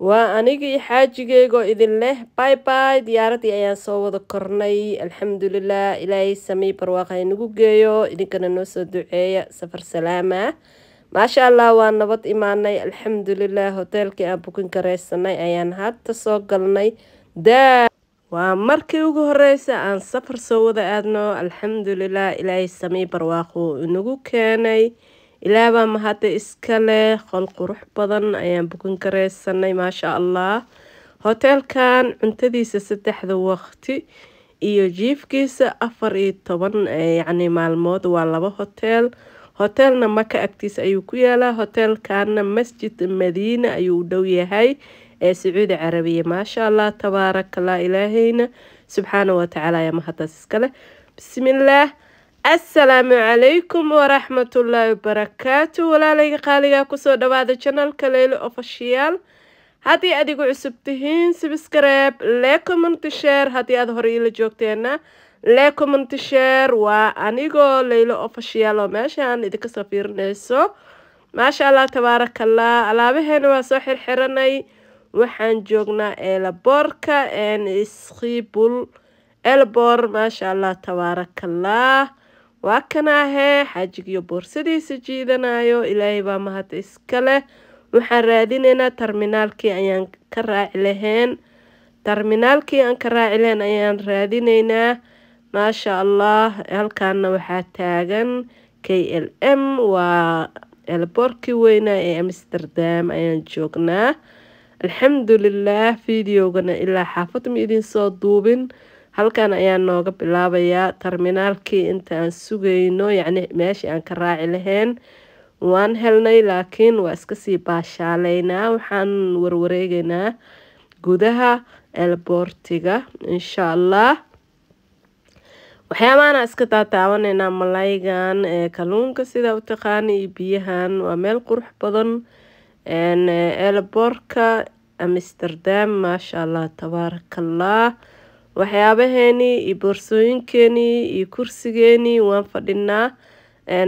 waa anigii xaajigeygoo idin leh bay bay diyaaraddii ayaan soo wada kornay alxamdulilah ilaahay samiy barwaaqa inagu geeyo idinkana noo soo duceeya safar salaama maasha allah waan nabad imaanay alxamdulilah hoteelkii aan bukin kareysanay ayaan hadda soo galnay daa waa markii ugu horreysa aan safar soo wada aadno alxamdulilah ilaahay samiy barwaaqu inagu keenay ilaabaa mahadda iska leh qol qurux badan ayaan bukan kareysanay maasha allah hoteelkan cuntadiisa saddexda waqti iyo jiifkiisa afar iyo toban yacni maalmood waa laba hoteel hoteelna maka agtiisa ayuu ku yaalaa hoteelkaana masjid madiine ayuu u dhow yahay ee sacuudi carabiya maasha allah tabaarakalah ilaahayna subxaana watacaala ayaa mahaddaas leh bismillaah assalaamu calaykum waraxmatullaahi wabarakaatu walaalayga qaaliga kusoo dhawaada janalka leylo ofashiyaal haddii adigu cusub tihiin sibskareeb lee community share haddii aad hore iila joogteenna lee community share waa anigoo leylo ofashiyaal oo meeshaan idinka soo fiirinayso maasha allah tabaarakallah alaabaheena waa soo xirxiranay waxaan joognaa eelaboorka n isqibul elbor maasha allah tabaarakallah waa kan ahee xaajigiyo boorsadiisa jiidanayo ilaahay baa mahad iska leh waxaan raadinaynaa terminaalkii ayaan ka raaci lahayn terminaalkii aan ka raaci lahayn ayaan raadinaynaa maasha allah halkaana waxaa taagan k l m waa elboorkii weynaa ee amsterdam ayaan joognaa alxamdulilah videogana ilaa xaafadma idiin soo duubin halkan ayaa nooga bilaabayaa terminaalkii inta aan sugayno yacni meeshii aan ka raaci lahayn waan helnay laakiin waa iskasii baashaaleynaa waxaan warwareegaynaa gudaha elboortiga insha allah waxyaabaana iska daataawaneynaa malaygan kalluunka sida u taqaani iyo biyahan waa meel qurux badan elboorka amsterdam maasha allah tabaarakallah waxyaabaheenii iyo boorsooyinkeenii iyo kursigeenii waan fadhinaa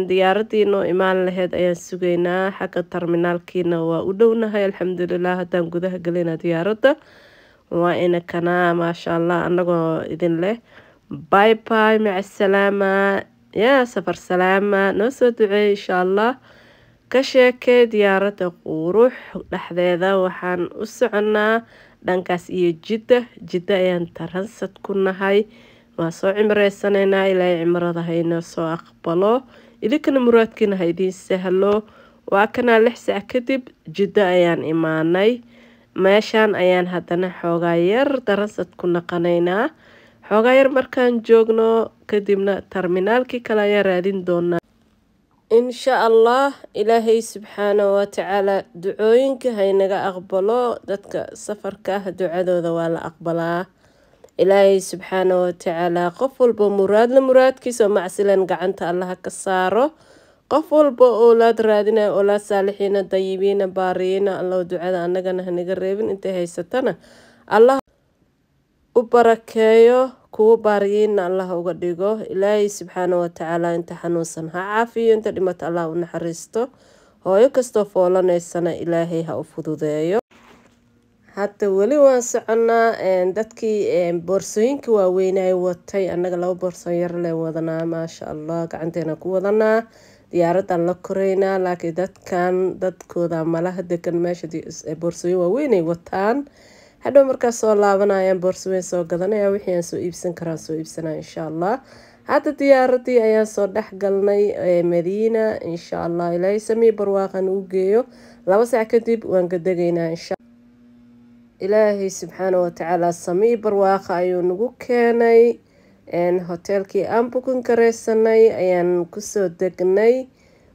diyaaradii imaan laheyd ayaan sugaynaa xagga terminaalkiina waa u dhownahay alxamdulilah haddaan gudaha gelinaa diyaaradda waa inakanaa maasha allah anagoo idin leh baibai salaama yaa safar salaama noo soo duceey insha allah ka sheekee diyaaradda quruux dhexdeeda waxaan u soconnaa dhankaas iyo jidda jidda ayaan taransad ku nahay waan soo cimreysanaynaa ilaa cimrada soo aqbalo idinkana muraadkiina ha idiin sahlo waa kanaa lix sac kadib jiddo ayaan imaanay meeshan ayaan haddana xoogaa yar daransad ku naqanaynaa xoogaa yar markaan joogno kadibna terminaalkii kale ayaa raadin doonaa insha allah ilaahay subxaana wa tacaala ducooyinka haynaga aqbalo dadka safarka ah ducadooda waa la aqbalaa ilaahay subxaana wa tacaala qof walba muraadla muraadkiisa macsilan gacanta allaha ka saaro qof walba oolaad raadinaya oolaad saalixiina dayibiina baariyiina allow ducada annagana hanaga reebin intay haysatana allah u barakeeyo kuwa baariyeyna allah uga dhigo ilaahay subxaana watacaala inta xanuunsan ha caafiyo inta dhimata allah u naxariisto hooyo kastoo foolanaysana ilaahay ha u fududeeyo hadda weli waan soconaa dadkii boorsooyinka waaweynay watay annaga laba boorsoon yarle wadanaa maasha allah gacanteena ku wadanaa diyaaradan la koraynaa laakiin dadkan dadkooda malaha degan meesha boorsooyin waaweynay wataan hadhow markaas soo laabanayaan boorso weyn soo gadanaya wixii aan soo iibsan karaan soo iibsanaa insha allah hadda diyaaradii ayaan soo dhex galnay madiina insha allah ilaahay samii barwaaqan uu geeyo laba saac kadib waan gadegaynaa insha ilaahay subxaana watacaala samii barwaaqa ayuu nagu keenay hoteelkii aan bukin garaysanay ayaan kusoo degnay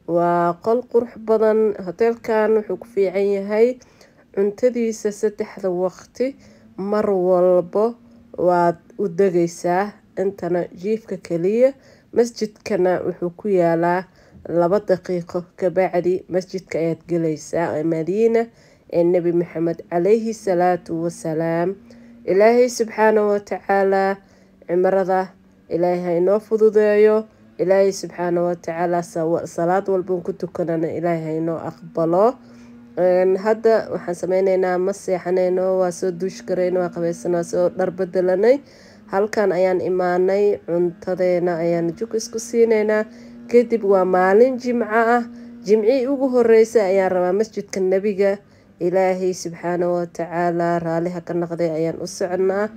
waa qol qurux badan hoteelkan wuxuu ku fiican yahay cuntadiisa saddexda waqti mar walbo waad u degaysaa intana jiifka keliya masjidkana wuxuu ku yaalaa laba daqiiqo kabacdi masjidka ayaad gelaysaa ee madiina ee nebi maxamed calayhi salaatu wasalaam ilaahay subxaana watacaalaa cimrada ilaahay inoo fududeeyo ilaahay subxaana watacaala salaad walban ku tukanana ilaahay inoo aqbalo hadda waxaan sameyneynaa ma seexaneyno waa soo duushi kareyno waa qabeysana soo dhar bedelanay halkan ayaan imaanay cuntadeena ayaan jug isku siineynaa kadib waa maalin jimco ah jimcihii ugu horreysay ayaan rabaa masjidka nebiga ilaahay subxaana watacaalaa raaliha ka noqday ayaan u soconaa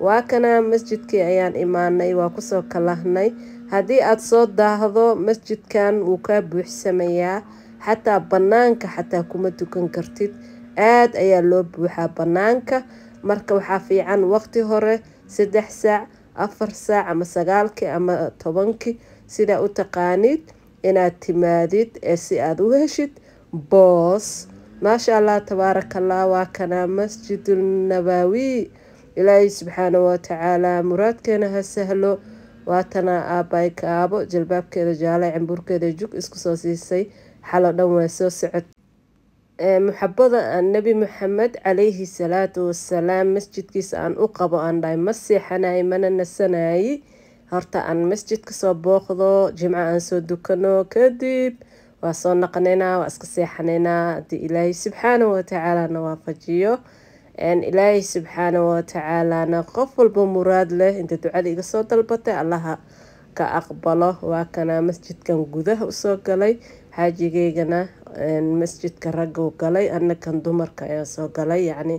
waa kana masjidkii ayaan imaanay waa kusoo kalahnay haddii aada soo daahdo masjidkan wuu kaa buuxsamayaa xataa banaanka xataa kuma dukan kartid aada ayaa loo buuxaa banaanka marka waxaa fiican waqti hore saddex saac afar saac ama sagaalkii ama tobankii sidaa u taqaanid inaad timaadid ee si aad u heshid boos maasha allah tabaaraka waa kanaa masjidul nabaawi ilaahay subxaana watacaala muraadkeena ha sahlo waatanaa aabbayka aabo jalbaabkeeda jaale cimburkeeda jug isku soo siisay xalo dhan waa soo socod muxabada aan ah, nebi maxamed calayhi salaatu wasalaam masjidkiisa aan u qabo aan dhahay ma seexanaye mana nasanaye horta aan masjid kasoo booqdo jimca aan soo dukano kadib waa soo naqnaynaa waa iska seexanaynaa haddii ilaahay subxaanahu watacaalana waafajiyo ilaahay subxaana watacaalana qof walba muraad leh inta ducada iga soo dalbatay allaha ka aqbalo waa kana masjidkan gudaha usoo galay xaajigeygana masjidka raggu galay annakan dumarka ayaa soo galay yacni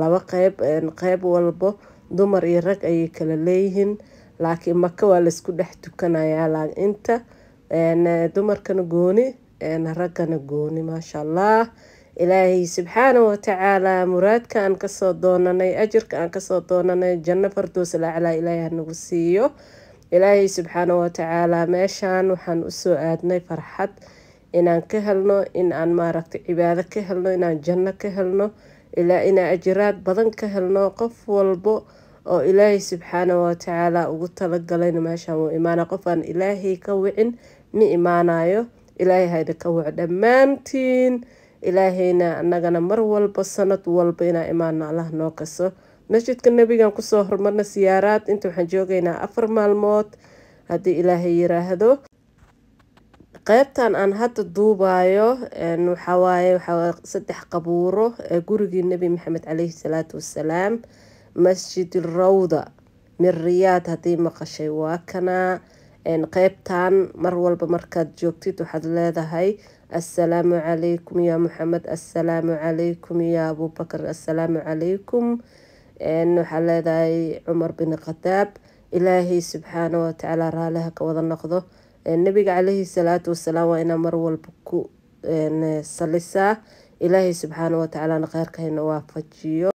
laba qeyb qeyb walbo dumar iyo rag ayay kala leeyihiin laakiin maka waa laysku dhex tukanayaa inta dumarkana gooni raggana gooni maasha allah ilaahay subxaana watacaalaa muraadka aan kasoo doonanay ajirka aan kasoo doonanay janno fardoos alaclaa ilaahay hanagu siiyo ilaahay subxaana watacaalaa meeshaan waxaan usoo aadnay farxad inaan ka helno inaan maaragtay cibaado ka helno inaan janno ka helno ilaa inaan ajraad badan ka helno qof walbo oo ilaahay subxaana watacaala ugu talagalayn meeshaan wuu imaana qof aan ilaahay ka wicin mi imaanayo ilaahay hayda ka wac dhammaantiin ilaahayna annagana mar walba sanad walba inaan imaano allah noo kaso masjidka nebigan kusoo hormarna siyaaraad inta waxaan joogaynaa afar maalmood haddii ilaahay yiraahdo qeybtan aan hadda duubaayo waxaa waxaa saddex qabuuro ee gurigii nebi maxamed caleyhi salaatu wasalaam masjid rawda min riyaad haddii maqashay waa kanaa qeybtan mar walba markaad joogtid waxaad leedahay assalaamu calaykum yaa maxamed assalaamu calaykum yaa abuubakar assalaamu calaykum waxaad leedahay cumar bin khadaab ilaahay subxaana watacaala raaliha ka wada noqdo nabiga calayhi salaatu wasalaam waa inaa marwalba ku salisaa ilaahay subxaana watacaalaana kheyrka hayna waafajiyo